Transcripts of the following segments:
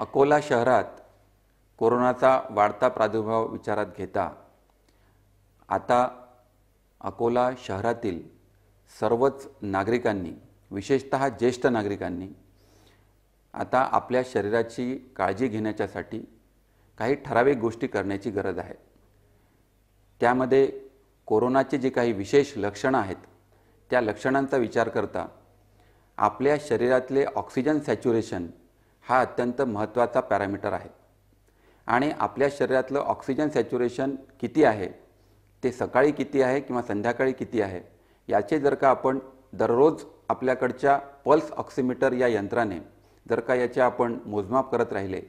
अकोला शहरात कोरोनाचा वाढता प्रादुर्भाव विचारात घेता आता अकोला शहरातील सर्वच नागरिकांनी विशेषत ज्येष्ठ नागरिकांनी आता आपल्या शरीराची काळजी घेण्याच्यासाठी काही ठराविक गोष्टी करण्याची गरज आहे त्यामध्ये कोरोनाचे जे काही विशेष लक्षणं आहेत त्या लक्षणांचा विचार करता आपल्या शरीरातले ऑक्सिजन सॅच्युरेशन हा अत्यंत महत्त्वाचा पॅरामीटर आहे आणि आपल्या शरीरातलं ऑक्सिजन सॅच्युरेशन किती आहे ते सकाळी किती आहे किंवा संध्याकाळी किती आहे याचे जर का आपण दररोज आपल्याकडच्या पल्स ऑक्सिमीटर या यंत्राने जर का याचे आपण मोजमाप करत राहिले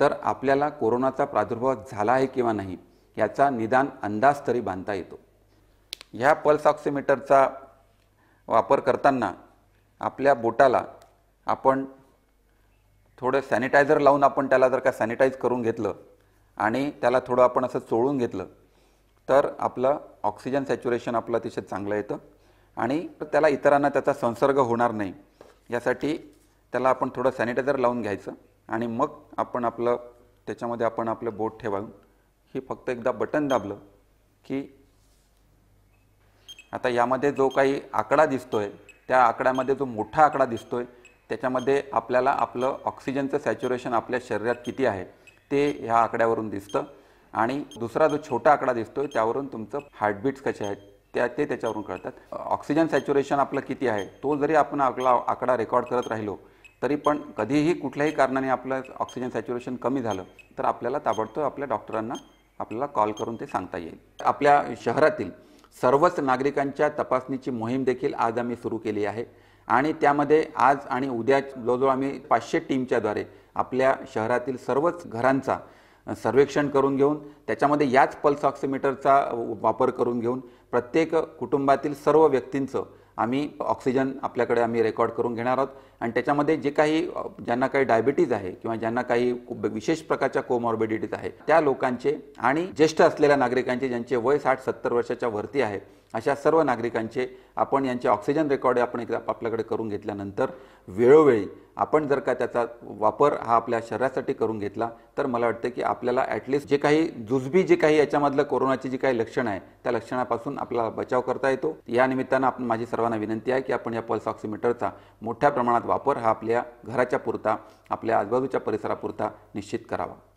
तर आपल्याला कोरोनाचा प्रादुर्भाव झाला आहे किंवा नाही याचा निदान अंदाज तरी बांधता येतो ह्या पल्स ऑक्सिमीटरचा वापर करताना आपल्या बोटाला आपण थोडं सॅनिटायझर लावून आपण त्याला जर का सॅनिटाईज करून घेतलं आणि त्याला थोडं आपण असं चोळून घेतलं तर आपलं ऑक्सिजन सॅच्युरेशन आपलं अतिशय चांगलं येतं आणि त्याला इतरांना त्याचा संसर्ग होणार नाही यासाठी त्याला आपण थोडं सॅनिटायझर लावून घ्यायचं आणि मग आपण आपलं त्याच्यामध्ये आपण आपलं बोट ठेवावून ही फक्त एकदा बटन दाबलं की आता यामध्ये जो काही आकडा दिसतो आहे त्या आकड्यामध्ये जो मोठा आकडा दिसतो त्याच्यामध्ये आपल्याला आपलं ऑक्सिजनचं सॅच्युरेशन आपल्या शरीरात किती आहे ते ह्या आकड्यावरून दिसतं आणि दुसरा जो छोटा आकडा दिसतोय त्यावरून तुमचं हार्टबीट्स कसे आहेत त्या ते त्याच्यावरून कळतात ऑक्सिजन सॅच्युरेशन आपलं किती आहे तो जरी आपण आपला आकडा रेकॉर्ड करत राहिलो तरी पण कधीही कुठल्याही कारणाने आपलं ऑक्सिजन सॅच्युरेशन कमी झालं तर आपल्याला ताबडतोब आपल्या डॉक्टरांना आपल्याला कॉल करून ते सांगता येईल आपल्या शहरातील सर्वच नागरिकांच्या तपासणीची मोहीम देखील आज आम्ही सुरू केली आहे आणि त्यामध्ये आज आणि उद्या जवळजवळ आम्ही पाचशे टीमच्याद्वारे आपल्या शहरातील सर्वच घरांचा सर्वेक्षण करून घेऊन त्याच्यामध्ये याच पल्स ऑक्सिमीटरचा वापर करून घेऊन प्रत्येक कुटुंबातील सर्व व्यक्तींचं आम्ही ऑक्सिजन आपल्याकडे आम्ही रेकॉर्ड करून घेणार आहोत आणि त्याच्यामध्ये जे काही ज्यांना काही डायबिटीज आहे किंवा ज्यांना काही विशेष प्रकारच्या कोमॉर्बिडिटीज आहे त्या लोकांचे आणि ज्येष्ठ असलेल्या नागरिकांचे ज्यांचे वय साठ सत्तर वर्षाच्या वरती आहे अशा सर्व नागरिकांचे आपण यांचे ऑक्सिजन रेकॉर्ड आपण एकदा आपल्याकडे करून घेतल्यानंतर वेळोवेळी आपण जर का त्याचा वापर हा आपल्या शरीरासाठी करून घेतला तर मला वाटतं की आपल्याला ॲटलिस्ट जे काही जुजबी जे काही याच्यामधलं कोरोनाची जी काही लक्षणं आहे त्या लक्षणापासून आपला बचाव करता येतो या निमित्तानं आपण माझी सर्वांना विनंती आहे की आपण या पल्स ऑक्सिमीटरचा मोठ्या प्रमाणात वापर हा आपल्या घराच्या पुरता आपल्या आजूबाजूच्या परिसरापुरता निश्चित करावा